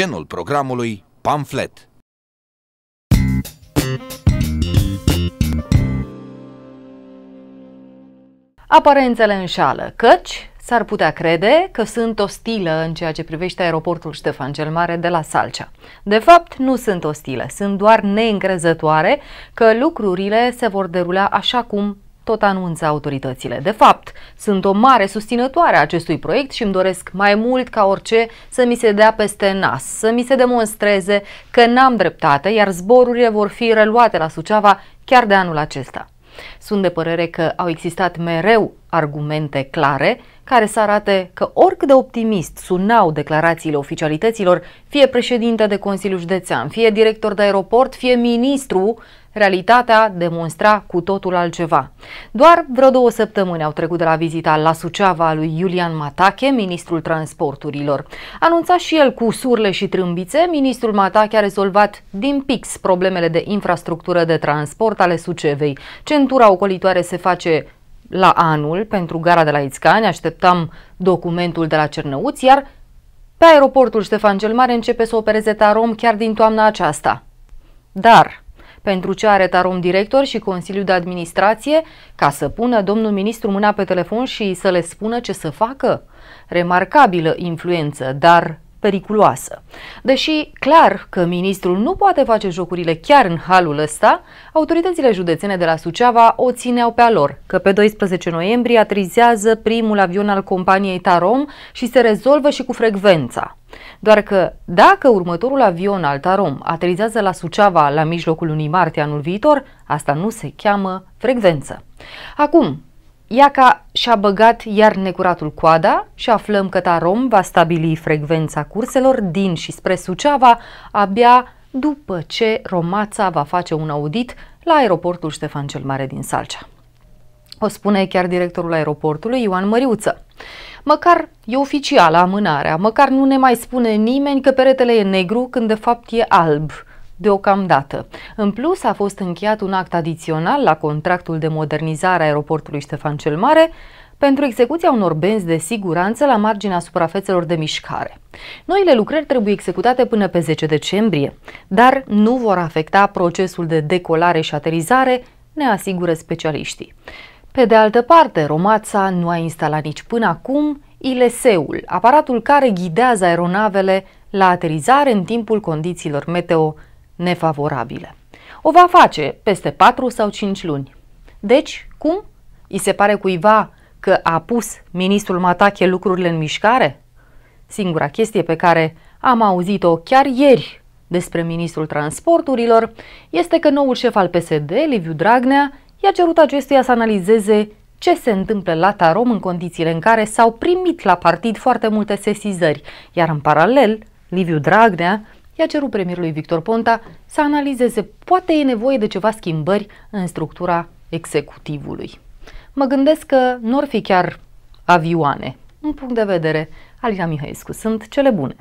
Genul programului Pamflet Aparențele înșală, căci s-ar putea crede că sunt ostilă în ceea ce privește aeroportul Ștefan cel Mare de la Salcea. De fapt, nu sunt ostilă, sunt doar neîncrezătoare că lucrurile se vor derula așa cum tot anunță autoritățile. De fapt, sunt o mare susținătoare a acestui proiect și îmi doresc mai mult ca orice să mi se dea peste nas, să mi se demonstreze că n-am dreptate, iar zborurile vor fi reluate la Suceava chiar de anul acesta. Sunt de părere că au existat mereu argumente clare care să arate că oricât de optimist sunau declarațiile oficialităților, fie președinte de Consiliul Județean, fie director de aeroport, fie ministru, realitatea demonstra cu totul altceva. Doar vreo două săptămâni au trecut de la vizita la Suceava a lui Iulian Matache, ministrul transporturilor. Anunța și el cu surle și trâmbițe, ministrul Matache a rezolvat din pix problemele de infrastructură de transport ale Sucevei. Centura ocolitoare se face la anul pentru gara de la Ițcani, așteptam documentul de la Cernăuți, iar pe aeroportul Ștefan cel Mare începe să opereze Tarom chiar din toamna aceasta. Dar pentru ce are Tarom Director și Consiliul de Administrație ca să pună domnul ministru mâna pe telefon și să le spună ce să facă? Remarcabilă influență, dar periculoasă. Deși clar că ministrul nu poate face jocurile chiar în halul ăsta, autoritățile județene de la Suceava o țineau pe a lor, că pe 12 noiembrie atrizează primul avion al companiei Tarom și se rezolvă și cu frecvența. Doar că dacă următorul avion al Tarom aterizează la Suceava la mijlocul lunii martie anul viitor, asta nu se cheamă frecvență. Acum, Iaca și-a băgat iar necuratul coada și aflăm că Tarom va stabili frecvența curselor din și spre Suceava abia după ce Romața va face un audit la aeroportul Ștefan cel Mare din Salcea. O spune chiar directorul aeroportului Ioan Măriuță. Măcar e oficială amânarea, măcar nu ne mai spune nimeni că peretele e negru când de fapt e alb deocamdată. În plus, a fost încheiat un act adițional la contractul de modernizare a aeroportului Ștefan cel Mare, pentru execuția unor benzi de siguranță la marginea suprafețelor de mișcare. Noile lucrări trebuie executate până pe 10 decembrie, dar nu vor afecta procesul de decolare și aterizare, ne asigură specialiștii. Pe de altă parte, Romața nu a instalat nici până acum ILS-ul, aparatul care ghidează aeronavele la aterizare în timpul condițiilor meteo nefavorabile. O va face peste 4 sau 5 luni. Deci, cum? I se pare cuiva că a pus ministrul Matache lucrurile în mișcare? Singura chestie pe care am auzit-o chiar ieri despre ministrul transporturilor este că noul șef al PSD, Liviu Dragnea, i-a cerut acestuia să analizeze ce se întâmplă la Tarom în condițiile în care s-au primit la partid foarte multe sesizări, iar în paralel, Liviu Dragnea i-a cerut premierului Victor Ponta să analizeze poate e nevoie de ceva schimbări în structura executivului. Mă gândesc că nu ar fi chiar avioane. Un punct de vedere, Alina Mihăescu, sunt cele bune.